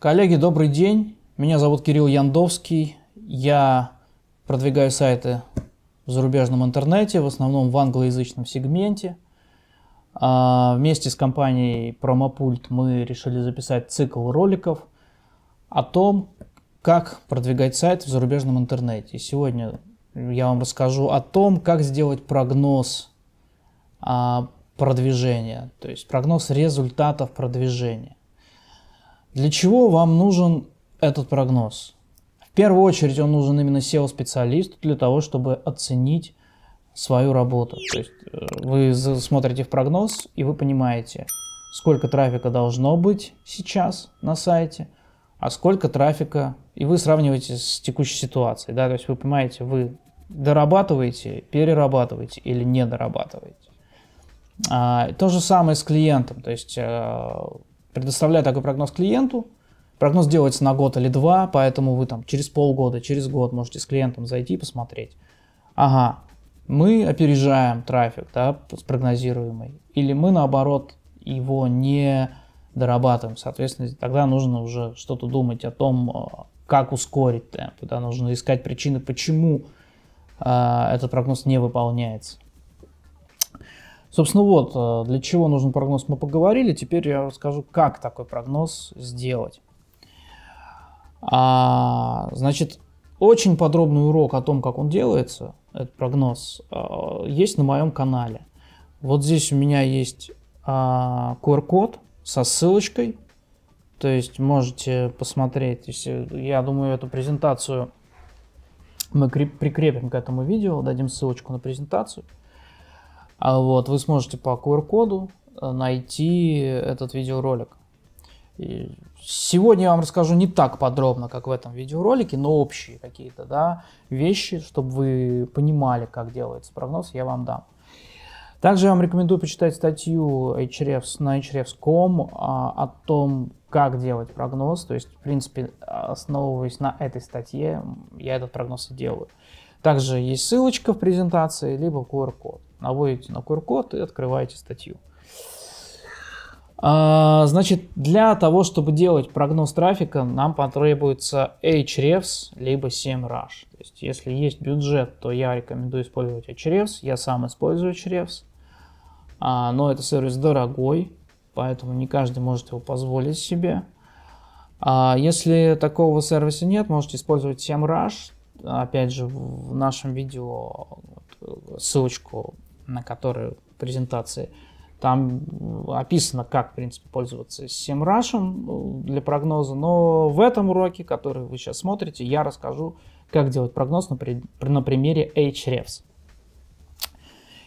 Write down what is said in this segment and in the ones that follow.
Коллеги, добрый день. Меня зовут Кирилл Яндовский. Я продвигаю сайты в зарубежном интернете, в основном в англоязычном сегменте. А, вместе с компанией Promopult мы решили записать цикл роликов о том, как продвигать сайт в зарубежном интернете. сегодня я вам расскажу о том, как сделать прогноз а, продвижения, то есть прогноз результатов продвижения. Для чего вам нужен этот прогноз? В первую очередь он нужен именно SEO-специалисту для того, чтобы оценить свою работу. То есть э, вы смотрите в прогноз и вы понимаете, сколько трафика должно быть сейчас на сайте, а сколько трафика, и вы сравниваете с текущей ситуацией. Да? То есть вы понимаете, вы дорабатываете, перерабатываете или не дорабатываете. А, то же самое с клиентом. То есть э, Предоставляю такой прогноз клиенту. Прогноз делается на год или два, поэтому вы там через полгода, через год можете с клиентом зайти и посмотреть. Ага, мы опережаем трафик, да, спрогнозируемый, или мы наоборот его не дорабатываем. Соответственно, тогда нужно уже что-то думать о том, э, как ускорить темп. Да? Нужно искать причины, почему э, этот прогноз не выполняется. Собственно, вот э, для чего нужен прогноз мы поговорили. Теперь я расскажу, как такой прогноз сделать. А, значит, очень подробный урок о том, как он делается, этот прогноз, э, есть на моем канале. Вот здесь у меня есть а, QR-код со ссылочкой. То есть можете посмотреть, я думаю, эту презентацию мы прикрепим к этому видео, дадим ссылочку на презентацию. А вот вы сможете по QR-коду э, найти этот видеоролик. И сегодня я вам расскажу не так подробно, как в этом видеоролике, но общие какие-то да, вещи, чтобы вы понимали, как делается прогноз, я вам дам. Также я вам рекомендую почитать статью HREFS на hrefs.com а, о том, как делать прогноз. То есть, в принципе, основываясь на этой статье, я этот прогноз и делаю. Также есть ссылочка в презентации, либо QR-код. Наводите на QR-код и открываете статью. А, значит, для того, чтобы делать прогноз трафика, нам потребуется Ahrefs либо 7Rush. То есть, если есть бюджет, то я рекомендую использовать Ahrefs Я сам использую Ahrefs а, Но это сервис дорогой, поэтому не каждый может его позволить себе. А, если такого сервиса нет, можете использовать 7Rush опять же, в нашем видео э, ссылочку на которую презентации. Там э, описано, как, в принципе, пользоваться SEMrush э, для прогноза, но в этом уроке, который вы сейчас смотрите, я расскажу, как делать прогноз на, при, на примереHrefs.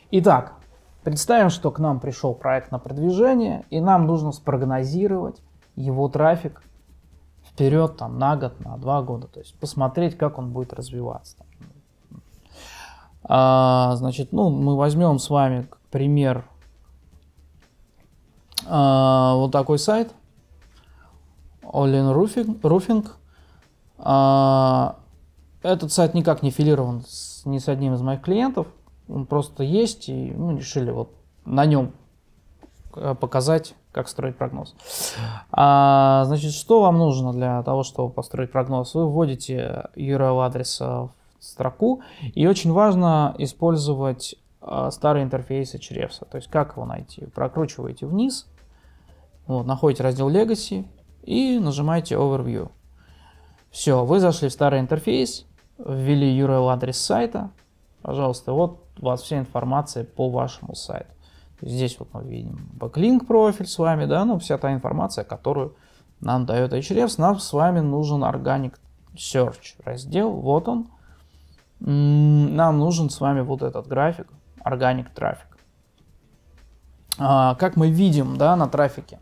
Итак, представим, что к нам пришел проект на продвижение, и нам нужно спрогнозировать его трафик вперед там, на год, на два года. То есть посмотреть, как он будет развиваться. А, значит, ну, мы возьмем с вами пример а, вот такой сайт. Олен Руфинг. А, этот сайт никак не филирован с, ни с одним из моих клиентов. Он просто есть, и мы решили вот на нем а, показать как строить прогноз. А, значит, что вам нужно для того, чтобы построить прогноз? Вы вводите URL адреса э, в строку, и очень важно использовать а, э, старый интерфейс HREFS. То есть как его найти? Прокручиваете вниз, вот, находите раздел Legacy и нажимаете Overview. Все, вы зашли в старый интерфейс, ввели URL адрес сайта. Пожалуйста, вот у вас вся информация по вашему сайту. Здесь вот мы видим бэклинк профиль с вами, да, ну вся та информация, которую нам дает Ahrefs. Нам с вами нужен Organic Search раздел, вот он. Нам нужен с вами вот этот график, Organic Traffic. А, как мы видим, да, на трафике,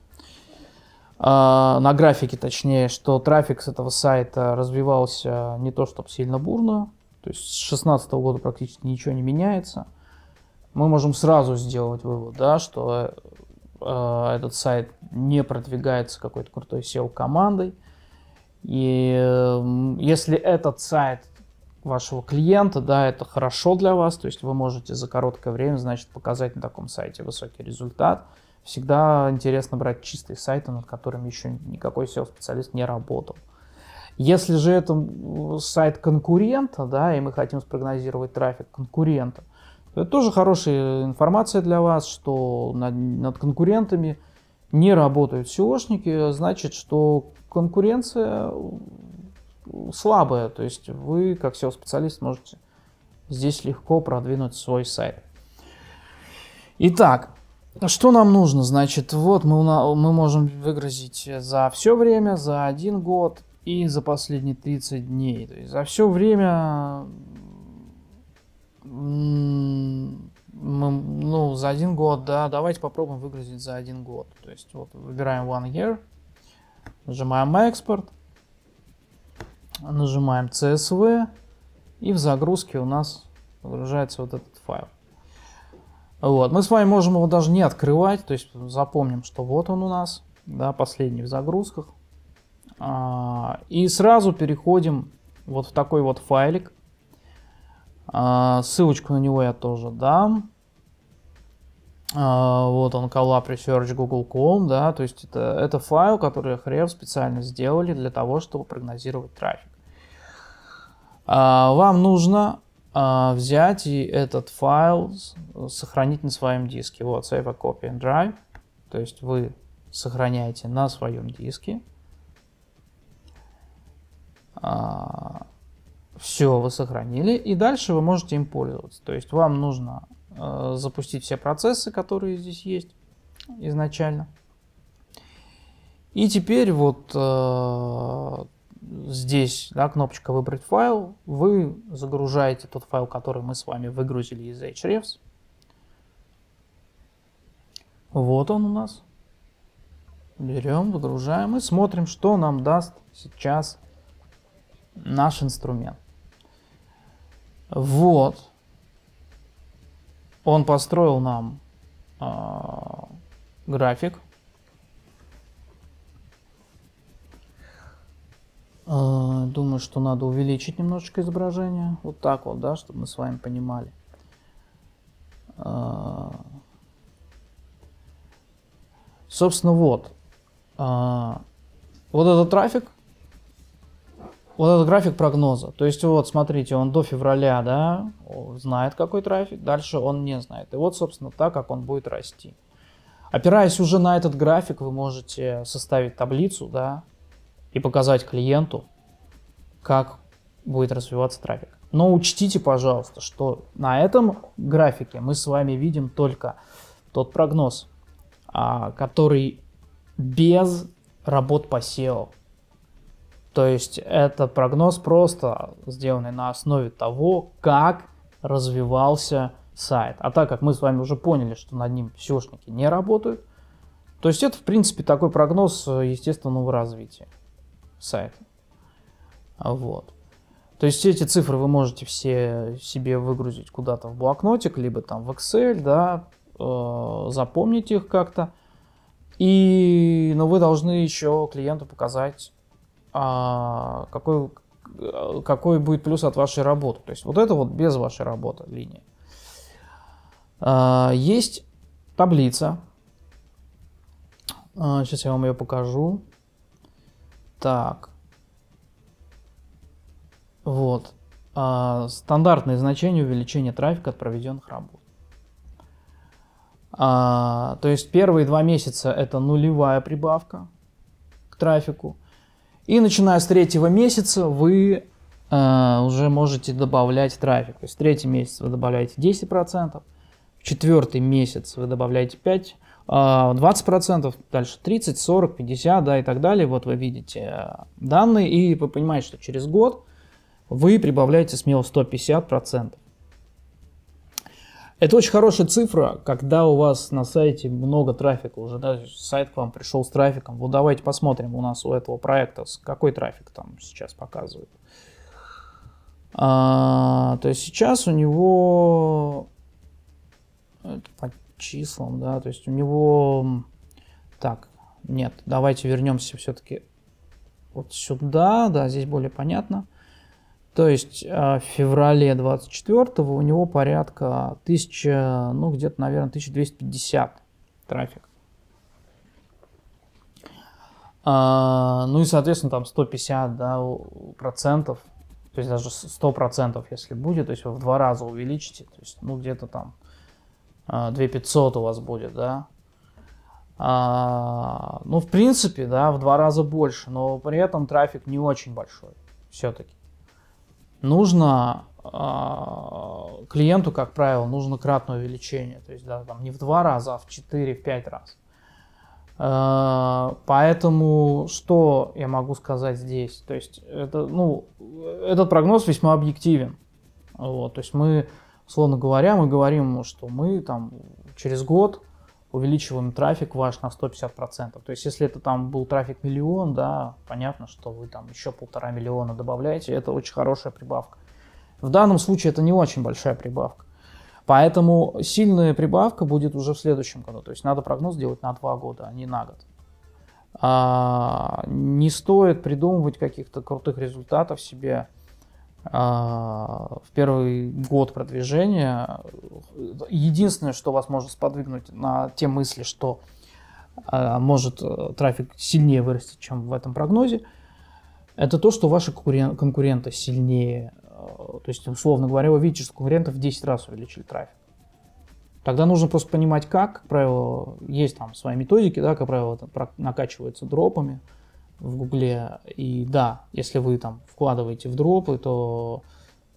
а, на графике точнее, что трафик с этого сайта развивался не то чтобы сильно бурно, то есть с 2016 года практически ничего не меняется – мы можем сразу сделать вывод, да, что э, этот сайт не продвигается какой-то крутой SEO-командой. И э, если этот сайт вашего клиента, да, это хорошо для вас, то есть вы можете за короткое время, значит, показать на таком сайте высокий результат. Всегда интересно брать чистые сайты, над которыми еще никакой SEO-специалист не работал. Если же это сайт конкурента, да, и мы хотим спрогнозировать трафик конкурента, это тоже хорошая информация для вас, что над, над конкурентами не работают SEOшники, значит, что конкуренция слабая, то есть вы, как SEO-специалист, можете здесь легко продвинуть свой сайт. Итак, что нам нужно? Значит, вот мы, мы можем выгрузить за все время, за один год и за последние 30 дней. То есть за все время ну, за один год, да, давайте попробуем выгрузить за один год. То есть вот выбираем one year, нажимаем экспорт, нажимаем CSV, и в загрузке у нас загружается вот этот файл. Вот, мы с вами можем его даже не открывать, то есть запомним, что вот он у нас, да, последний в загрузках. А, и сразу переходим вот в такой вот файлик, а, ссылочку на него я тоже дам. А, вот он, collab research google.com, да, то есть это, это файл, который Ahrefs специально сделали для того, чтобы прогнозировать трафик. А, вам нужно взять и этот файл сохранить на своем диске. Вот, save a copy and drive, то есть вы сохраняете на своем диске. Все, вы сохранили, и дальше вы можете им пользоваться. То есть вам нужно э, запустить все процессы, которые здесь есть изначально. И теперь вот э, здесь да, кнопочка «Выбрать файл». Вы загружаете тот файл, который мы с вами выгрузили из Hrefs. Вот он у нас. Берем, выгружаем и смотрим, что нам даст сейчас наш инструмент. Вот. Он построил нам э, график. Э, думаю, что надо увеличить немножечко изображение. Вот так вот, да, чтобы мы с вами понимали. Э, собственно, вот. Э, вот этот трафик вот этот график прогноза. То есть вот, смотрите, он до февраля, да, знает, какой трафик, дальше он не знает. И вот, собственно, так, как он будет расти. Опираясь уже на этот график, вы можете составить таблицу, да, и показать клиенту, как будет развиваться трафик. Но учтите, пожалуйста, что на этом графике мы с вами видим только тот прогноз, а, который без работ по SEO. То есть это прогноз просто сделанный на основе того, как развивался сайт. А так как мы с вами уже поняли, что над ним SEOшники не работают, то есть это, в принципе, такой прогноз естественного развития сайта. Вот. То есть эти цифры вы можете все себе выгрузить куда-то в блокнотик, либо там в Excel, да, э, запомнить их как-то. И, но ну, вы должны еще клиенту показать а, какой, какой будет плюс от вашей работы. То есть вот это вот без вашей работы линия. А, есть таблица. сейчас а, я вам ее покажу. Так. Вот. А, стандартные значения увеличения трафика от проведенных работ. то есть первые два месяца это нулевая прибавка к трафику – и начиная с третьего месяца вы э, уже можете добавлять трафик. То есть третий месяц вы добавляете 10%, в четвертый месяц вы добавляете 5%, 20%, э, дальше 30, 40, 50, да, и так далее. Вот вы видите э, данные, и вы понимаете, что через год вы прибавляете смело 150%. Это очень хорошая цифра, когда у вас на сайте много трафика, уже даже сайт к вам пришел с трафиком. Вот давайте посмотрим у нас у этого проекта, какой трафик там сейчас показывает. А, то есть сейчас у него по числам, да, то есть у него... Так, нет, давайте вернемся все-таки вот сюда, да, здесь более понятно. То есть а, в феврале 24 у него порядка 1000, ну где-то, наверное, 1250 трафик. А, ну и, соответственно, там 150 да, процентов, то есть даже 100 процентов, если будет, то есть вы в два раза увеличите, то есть, ну, где-то там 2500 а, у вас будет, да. Ну, в принципе, да, в два раза больше, но при этом трафик не очень большой все-таки нужно а, клиенту, как правило, нужно кратное увеличение. То есть да, там не в два раза, а в четыре, в пять раз. А, поэтому что я могу сказать здесь? То есть это, ну, этот прогноз весьма объективен. Вот, то есть мы, условно говоря, мы говорим, что мы там через год увеличиваем трафик ваш на 150%. То есть, если это там был трафик миллион, да, понятно, что вы там еще полтора миллиона добавляете, это очень хорошая прибавка. В данном случае это не очень большая прибавка. Поэтому сильная прибавка будет уже в следующем году. То есть надо прогноз делать на два года, а не на год. А, не стоит придумывать каких-то крутых результатов себе а, в первый год продвижения единственное, что вас может сподвигнуть на те мысли, что а, может э, трафик сильнее вырасти, чем в этом прогнозе, это то, что ваши конкуренты сильнее. Э, то есть, условно говоря, вы видите, что конкурентов в 10 раз увеличили трафик. Тогда нужно просто понимать, как. Как правило, есть там свои методики, да, как правило, накачивается дропами – в Гугле. И да, если вы там вкладываете в дропы, то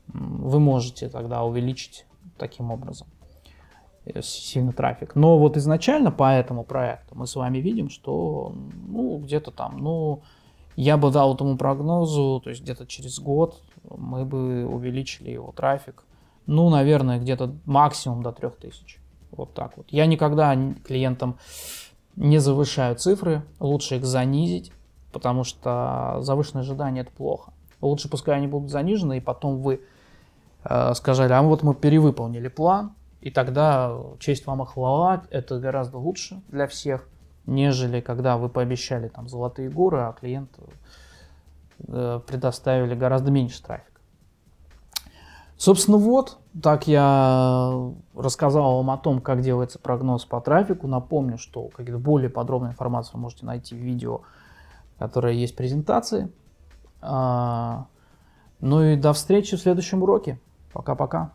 вы можете тогда увеличить таким образом э, сильно трафик. Но вот изначально по этому проекту мы с вами видим, что ну, где-то там, ну, я бы дал этому прогнозу, то есть где-то через год мы бы увеличили его трафик, ну, наверное, где-то максимум до 3000. Вот так вот. Я никогда клиентам не завышаю цифры, лучше их занизить, потому что завышенные ожидания – это плохо. Лучше пускай они будут занижены, и потом вы э, сказали, а вот мы перевыполнили план, и тогда честь вам охлала, это гораздо лучше для всех, нежели когда вы пообещали там золотые горы, а клиент э, предоставили гораздо меньше трафика. Собственно, вот так я рассказал вам о том, как делается прогноз по трафику. Напомню, что какие-то более подробную информацию вы можете найти в видео которая есть презентации. А, ну и до встречи в следующем уроке. Пока-пока.